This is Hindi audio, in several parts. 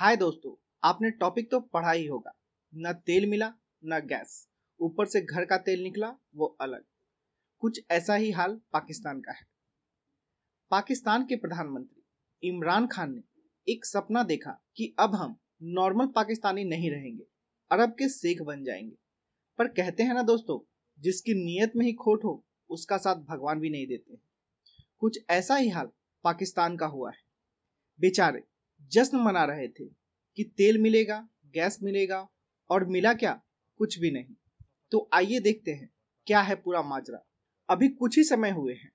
हाय दोस्तों आपने टॉपिक तो पढ़ा ही होगा न तेल मिला न गैस ऊपर से घर का तेल निकला वो अलग कुछ ऐसा ही हाल पाकिस्तान का है पाकिस्तान के प्रधानमंत्री इमरान खान ने एक सपना देखा कि अब हम नॉर्मल पाकिस्तानी नहीं रहेंगे अरब के शेख बन जाएंगे पर कहते हैं ना दोस्तों जिसकी नीयत में ही खोट हो उसका साथ भगवान भी नहीं देते कुछ ऐसा ही हाल पाकिस्तान का हुआ है बेचारे जश्न मना रहे थे कि तेल मिलेगा गैस मिलेगा और मिला क्या कुछ भी नहीं तो आइए देखते हैं क्या है पूरा माजरा अभी कुछ ही समय हुए हैं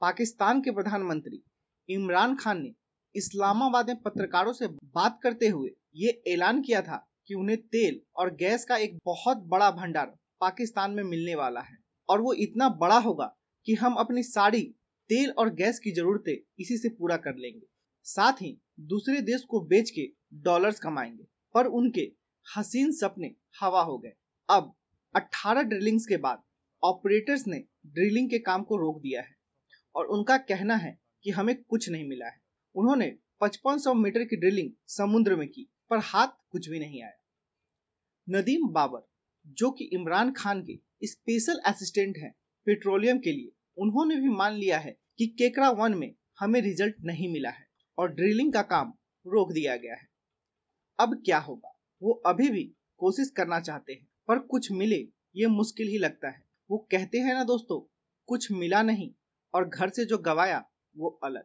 पाकिस्तान के प्रधानमंत्री इमरान खान ने इस्लामाबाद में पत्रकारों से बात करते हुए ये ऐलान किया था कि उन्हें तेल और गैस का एक बहुत बड़ा भंडार पाकिस्तान में मिलने वाला है और वो इतना बड़ा होगा कि हम अपनी सारी तेल और गैस की जरूरतें इसी से पूरा कर लेंगे साथ ही दूसरे देश को बेच के डॉलर्स कमाएंगे पर उनके हसीन सपने हवा हो गए अब 18 ड्रिलिंग्स के बाद ऑपरेटर्स ने ड्रिलिंग के काम को रोक दिया है और उनका कहना है कि हमें कुछ नहीं मिला है उन्होंने 5500 मीटर की ड्रिलिंग समुद्र में की पर हाथ कुछ भी नहीं आया नदीम बाबर जो कि इमरान खान के स्पेशल असिस्टेंट हैं पेट्रोलियम के लिए उन्होंने भी मान लिया है कि केकरा वन में हमें रिजल्ट नहीं मिला है और ड्रिलिंग का काम रोक दिया गया है अब क्या होगा वो अभी भी कोशिश करना चाहते हैं पर कुछ मिले ये मुश्किल ही लगता है वो कहते हैं ना दोस्तों कुछ मिला नहीं और घर से जो गवाया वो अलग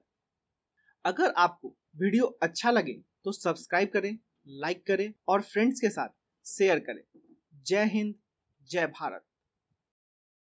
अगर आपको वीडियो अच्छा लगे तो सब्सक्राइब करें लाइक करें और फ्रेंड्स के साथ शेयर करें जय हिंद जय भारत